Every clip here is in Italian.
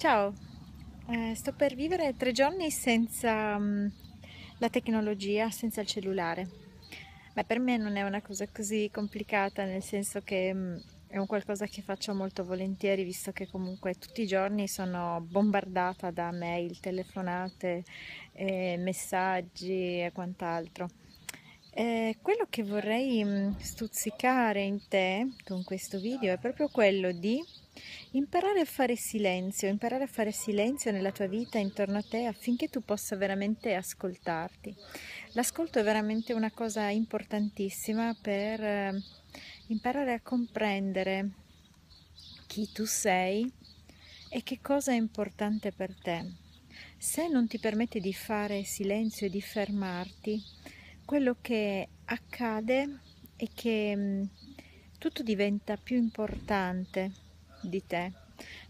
Ciao, eh, sto per vivere tre giorni senza um, la tecnologia, senza il cellulare. Beh, per me non è una cosa così complicata, nel senso che um, è un qualcosa che faccio molto volentieri, visto che comunque tutti i giorni sono bombardata da mail, telefonate, eh, messaggi e quant'altro. Eh, quello che vorrei mm, stuzzicare in te con questo video è proprio quello di imparare a fare silenzio, imparare a fare silenzio nella tua vita intorno a te affinché tu possa veramente ascoltarti. L'ascolto è veramente una cosa importantissima per eh, imparare a comprendere chi tu sei e che cosa è importante per te. Se non ti permette di fare silenzio e di fermarti, quello che accade è che mm, tutto diventa più importante di te,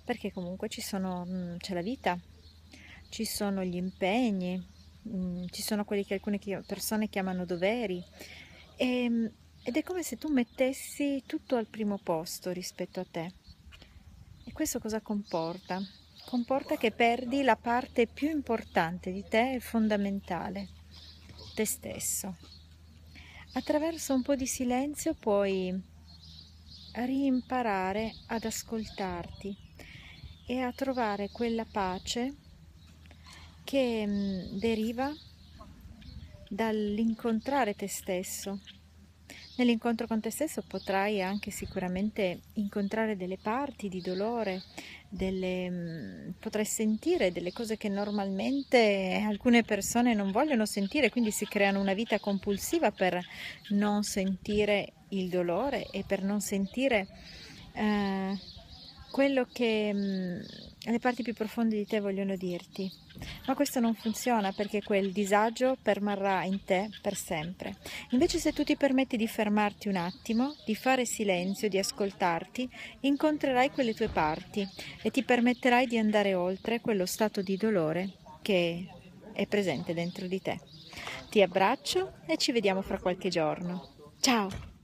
perché comunque ci sono, mm, c'è la vita, ci sono gli impegni, mm, ci sono quelli che alcune persone chiamano doveri. E, ed è come se tu mettessi tutto al primo posto rispetto a te. E questo cosa comporta? Comporta che perdi la parte più importante di te e fondamentale te stesso. Attraverso un po' di silenzio puoi rimparare ad ascoltarti e a trovare quella pace che mm, deriva dall'incontrare te stesso Nell'incontro con te stesso potrai anche sicuramente incontrare delle parti di dolore, delle, mm, potrai sentire delle cose che normalmente alcune persone non vogliono sentire, quindi si creano una vita compulsiva per non sentire il dolore e per non sentire eh, quello che mm, le parti più profonde di te vogliono dirti, ma questo non funziona perché quel disagio permarrà in te per sempre. Invece se tu ti permetti di fermarti un attimo, di fare silenzio, di ascoltarti, incontrerai quelle tue parti e ti permetterai di andare oltre quello stato di dolore che è presente dentro di te. Ti abbraccio e ci vediamo fra qualche giorno. Ciao!